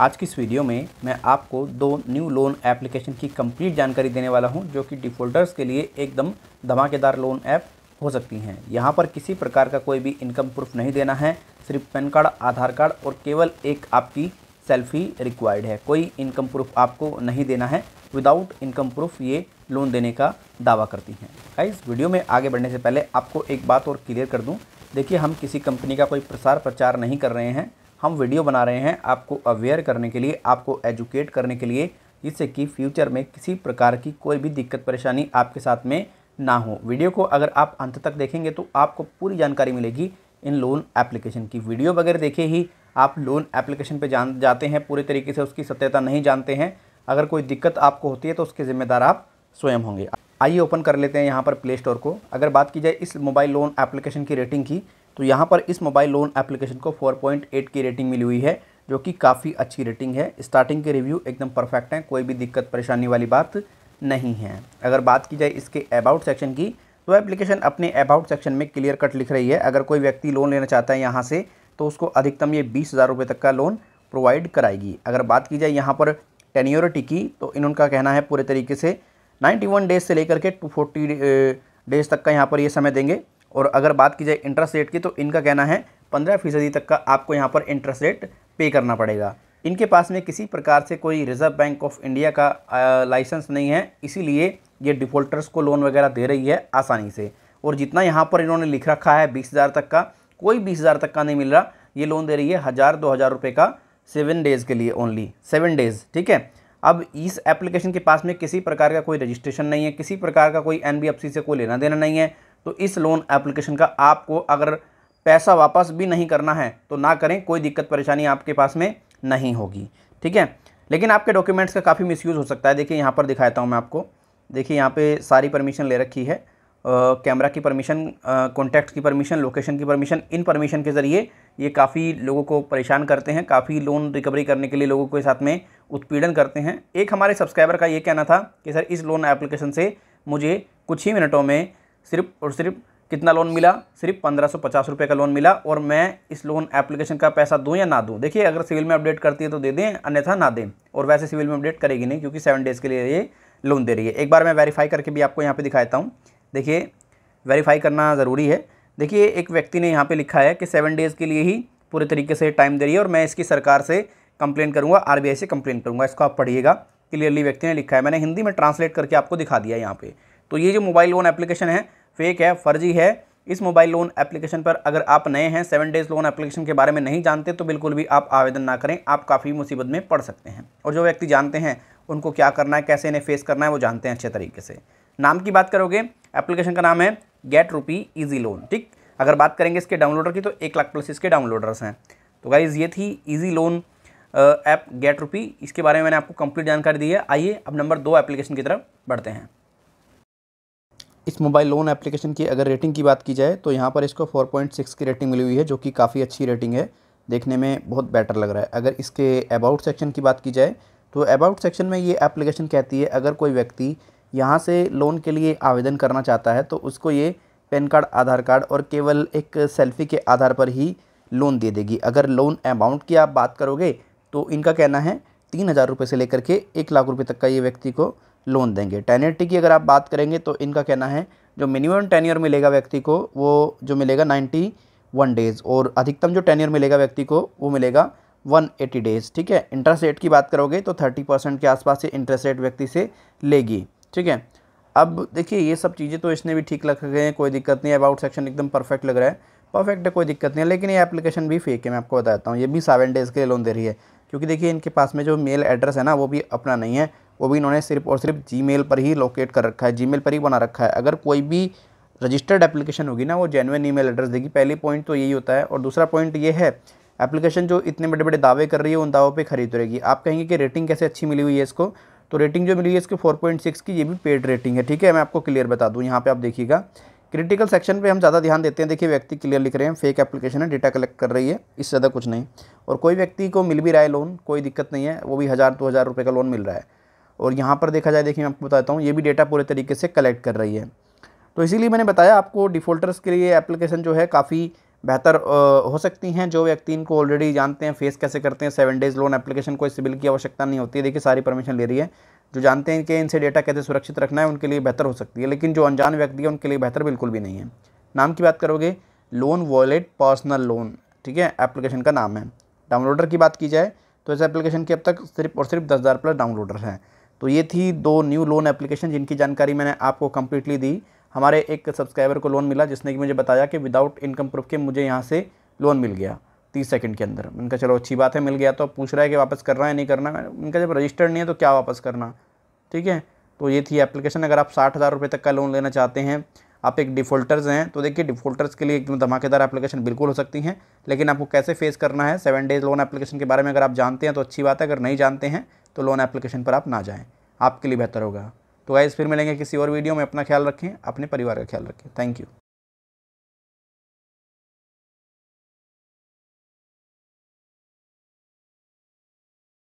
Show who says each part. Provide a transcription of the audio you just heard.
Speaker 1: आज की इस वीडियो में मैं आपको दो न्यू लोन एप्लीकेशन की कंप्लीट जानकारी देने वाला हूं जो कि डिफ़ॉल्टर्स के लिए एकदम धमाकेदार लोन ऐप हो सकती हैं यहां पर किसी प्रकार का कोई भी इनकम प्रूफ नहीं देना है सिर्फ पैन कार्ड आधार कार्ड और केवल एक आपकी सेल्फी रिक्वायर्ड है कोई इनकम प्रूफ आपको नहीं देना है विदाउट इनकम प्रूफ ये लोन देने का दावा करती हैं इस वीडियो में आगे बढ़ने से पहले आपको एक बात और क्लियर कर दूँ देखिए हम किसी कंपनी का कोई प्रसार प्रचार नहीं कर रहे हैं हम वीडियो बना रहे हैं आपको अवेयर करने के लिए आपको एजुकेट करने के लिए जिससे कि फ्यूचर में किसी प्रकार की कोई भी दिक्कत परेशानी आपके साथ में ना हो वीडियो को अगर आप अंत तक देखेंगे तो आपको पूरी जानकारी मिलेगी इन लोन एप्लीकेशन की वीडियो वगैरह देखे ही आप लोन एप्लीकेशन पे जान जाते हैं पूरे तरीके से उसकी सत्यता नहीं जानते हैं अगर कोई दिक्कत आपको होती है तो उसके ज़िम्मेदार आप स्वयं होंगे आइए ओपन कर लेते हैं यहाँ पर प्ले स्टोर को अगर बात की जाए इस मोबाइल लोन एप्लीकेशन की रेटिंग की तो यहाँ पर इस मोबाइल लोन एप्लीकेशन को 4.8 की रेटिंग मिली हुई है जो कि काफ़ी अच्छी रेटिंग है स्टार्टिंग के रिव्यू एकदम परफेक्ट हैं कोई भी दिक्कत परेशानी वाली बात नहीं है अगर बात की जाए इसके अबाउट सेक्शन की तो एप्लीकेशन अपने अबाउट सेक्शन में क्लियर कट लिख रही है अगर कोई व्यक्ति लोन लेना चाहता है यहाँ से तो उसको अधिकतम ये बीस हज़ार रुपये तक का लोन प्रोवाइड कराएगी अगर बात की जाए यहाँ पर टेन्योरिटी की तो इन उनका कहना है पूरे तरीके से 91 डेज से लेकर के 240 डेज तक का यहाँ पर ये समय देंगे और अगर बात की जाए इंटरेस्ट रेट की तो इनका कहना है पंद्रह फीसदी तक का आपको यहाँ पर इंटरेस्ट रेट पे करना पड़ेगा इनके पास में किसी प्रकार से कोई रिज़र्व बैंक ऑफ इंडिया का लाइसेंस नहीं है इसीलिए ये डिफ़ॉल्टर्स को लोन वगैरह दे रही है आसानी से और जितना यहाँ पर इन्होंने लिख रखा है बीस हज़ार तक का कोई बीस हज़ार तक का नहीं मिल रहा ये लोन दे रही है हज़ार दो हज़ार रुपये का सेवन डेज़ के लिए ओनली सेवन डेज़ ठीक है अब इस एप्लीकेशन के पास में किसी प्रकार का कोई रजिस्ट्रेशन नहीं है किसी प्रकार का कोई एन से कोई लेना देना नहीं है तो इस लोन एप्लीकेशन का आपको अगर पैसा वापस भी नहीं करना है तो ना करें कोई दिक्कत परेशानी आपके पास में नहीं होगी ठीक है लेकिन आपके डॉक्यूमेंट्स का काफ़ी मिसयूज़ हो सकता है देखिए यहाँ पर दिखाता हूँ मैं आपको देखिए यहाँ पे सारी परमिशन ले रखी है कैमरा की परमिशन कॉन्टैक्ट की परमिशन लोकेशन की परमिशन इन परमिशन के ज़रिए ये काफ़ी लोगों को परेशान करते हैं काफ़ी लोन रिकवरी करने के लिए लोगों के साथ में उत्पीड़न करते हैं एक हमारे सब्सक्राइबर का ये कहना था कि सर इस लोन एप्लीकेशन से मुझे कुछ ही मिनटों में सिर्फ और सिर्फ कितना लोन मिला सिर्फ पंद्रह सौ पचास रुपये का लोन मिला और मैं इस लोन एप्लीकेशन का पैसा दूं या ना दूं देखिए अगर सिविल में अपडेट करती है तो दे दें अन्यथा ना दें और वैसे सिविल में अपडेट करेगी नहीं क्योंकि सेवन डेज़ के लिए ये लोन दे रही है एक बार मैं वेरीफाई करके भी आपको यहाँ पर दिखाता हूँ देखिए वेरीफाई करना ज़रूरी है देखिए एक व्यक्ति ने यहाँ पर लिखा है कि सेवन डेज़ के लिए ही पूरे तरीके से टाइम दे रही है और मैं इसकी सरकार से कंप्लेन करूँगा आर से कंप्लेन करूँगा इसको आप पढ़िएगा क्लियरली व्यक्ति ने लिखा है मैंने हिंदी में ट्रांसलेट करके आपको दिखा दिया यहाँ पर तो ये जो मोबाइल लोन एप्लीकेशन है फेक है फर्जी है इस मोबाइल लोन एप्लीकेशन पर अगर आप नए हैं सेवन डेज़ लोन एप्लीकेशन के बारे में नहीं जानते तो बिल्कुल भी आप आवेदन ना करें आप काफ़ी मुसीबत में पड़ सकते हैं और जो व्यक्ति जानते हैं उनको क्या करना है कैसे इन्हें फेस करना है वो जानते हैं अच्छे तरीके से नाम की बात करोगे एप्लीकेशन का नाम है गेट रूपी ईजी लोन ठीक अगर बात करेंगे इसके डाउनलोडर की तो एक लाख प्लस इसके डाउनलोडर्स हैं तो गाइज़ ये थी ईजी लोन ऐप गेट रूपी इसके बारे में मैंने आपको कंप्लीट जानकारी दी है आइए अब नंबर दो एप्लीकेशन की तरफ बढ़ते हैं इस मोबाइल लोन एप्लीकेशन की अगर रेटिंग की बात की जाए तो यहाँ पर इसको 4.6 की रेटिंग मिली हुई है जो कि काफ़ी अच्छी रेटिंग है देखने में बहुत बेटर लग रहा है अगर इसके अबाउट सेक्शन की बात की जाए तो अबाउट सेक्शन में ये एप्लीकेशन कहती है अगर कोई व्यक्ति यहाँ से लोन के लिए आवेदन करना चाहता है तो उसको ये पैन कार्ड आधार कार्ड और केवल एक सेल्फी के आधार पर ही लोन दे देगी अगर लोन अमाउंट की आप बात करोगे तो इनका कहना है तीन हज़ार रुपये से लेकर के एक लाख रुपये तक का ये व्यक्ति को लोन देंगे टेन्योरिटी की अगर आप बात करेंगे तो इनका कहना है जो मिनिमम ईयर मिलेगा व्यक्ति को वो जो मिलेगा नाइन्टी वन डेज़ और अधिकतम जो ईयर मिलेगा व्यक्ति को वो मिलेगा वन एटी डेज़ ठीक है इंटरेस्ट रेट की बात करोगे तो थर्टी परसेंट के आसपास से इंटरेस्ट रेट व्यक्ति से लेगी ठीक है अब देखिए ये सब चीज़ें तो इसने भी ठीक लग रहे हैं कोई दिक्कत नहीं अबाउट सेक्शन एकदम परफेक्ट लग रहा है परफेक्ट है कोई दिक्कत नहीं है लेकिन ये एप्लीकेशन भी फेक है मैं आपको बताता हूँ ये भी सेवन डेज़ के लिए लोन दे रही है क्योंकि देखिए इनके पास में जो मेल एड्रेस है ना वो भी अपना नहीं है वो भी इन्होंने सिर्फ और सिर्फ जी पर ही लोकेट कर रखा है जी पर ही बना रखा है अगर कोई भी रजिस्टर्ड एप्लीकेशन होगी ना वो जेनुअन ई एड्रेस देगी पहली पॉइंट तो यही होता है और दूसरा पॉइंट ये है एप्लीकेशन जो इतने बड़े बड़े दावे कर रही है उन दावों पे खरीद रहेगी आप कहेंगे कि रेटिंग कैसे अच्छी मिली हुई है इसको तो रेटिंग जो मिली हुई है इसकी 4.6 की ये भी पेड रेटिंग है ठीक है मैं आपको क्लियर बता दूँ यहाँ पे आप देखिएगा क्रिटिकल सेक्शन पे हम ज़्यादा ध्यान देते हैं देखिए व्यक्ति क्लियर लिख रहे हैं फेक एप्लीकेशन है डेटा कलेक्ट कर रही है इससे ज़्यादा कुछ नहीं और कोई व्यक्ति को मिल भी रहा है लोन कोई दिक्कत नहीं है वो भी हज़ार दो हज़ार रुपये का लोन मिल रहा है और यहाँ पर देखा जाए देखिए मैं आपको बताता हूँ ये भी डेटा पूरे तरीके से कलेक्ट कर रही है तो इसीलिए मैंने बताया आपको डिफ़ॉल्टर्स के लिए एप्लीकेशन जो है काफ़ी बेहतर हो सकती हैं जो व्यक्ति इनको ऑलरेडी जानते हैं फेस कैसे करते हैं सेवन डेज़ लोन एप्लीकेशन कोई सिविल की आवश्यकता नहीं होती है देखिए सारी परमिशन ले रही है जो जानते हैं कि इनसे डेटा कैसे सुरक्षित रखना है उनके लिए बेहतर हो सकती है लेकिन जो अनजान व्यक्ति है उनके लिए बेहतर बिल्कुल भी नहीं है नाम की बात करोगे लोन वॉलेट पर्सनल लोन ठीक है एप्लीकेशन का नाम है डाउनलोडर की बात की जाए तो इस एप्लीकेशन की अब तक सिर्फ और सिर्फ दस हज़ार प्लस डाउनलोडर हैं तो ये थी दो न्यू लोन एप्लीकेशन जिनकी जानकारी मैंने आपको कम्प्लीटली दी हमारे एक सब्सक्राइबर को लोन मिला जिसने कि मुझे बताया कि विदाउट इनकम प्रूफ के मुझे यहाँ से लोन मिल गया तीस सेकंड के अंदर मैंने कहा चलो अच्छी बात है मिल गया तो पूछ रहा है कि वापस करना है या नहीं करना मैंने कहा जब रजिस्टर्ड नहीं है तो क्या वापस करना ठीक है तो ये थी एप्लीकेशन अगर आप साठ हज़ार रुपये तक का लोन लेना चाहते हैं आप एक डिफ़ॉल्टर्स हैं तो देखिए डिफ़ॉल्टर्स के लिए एकदम धमाकेदार एप्लीकेशन बिल्कुल हो सकती हैं लेकिन आपको कैसे फेस करना है सेवन डेज़ लोन एप्लीकेशन के बारे में अगर आप जानते हैं तो अच्छी बात है अगर नहीं जानते हैं तो लोन एप्लीकेशन पर आप ना जाएँ आपके लिए बेहतर होगा तो गाइज़ फिर मिलेंगे किसी और वीडियो में अपना ख्याल रखें अपने परिवार का ख्याल रखें थैंक यू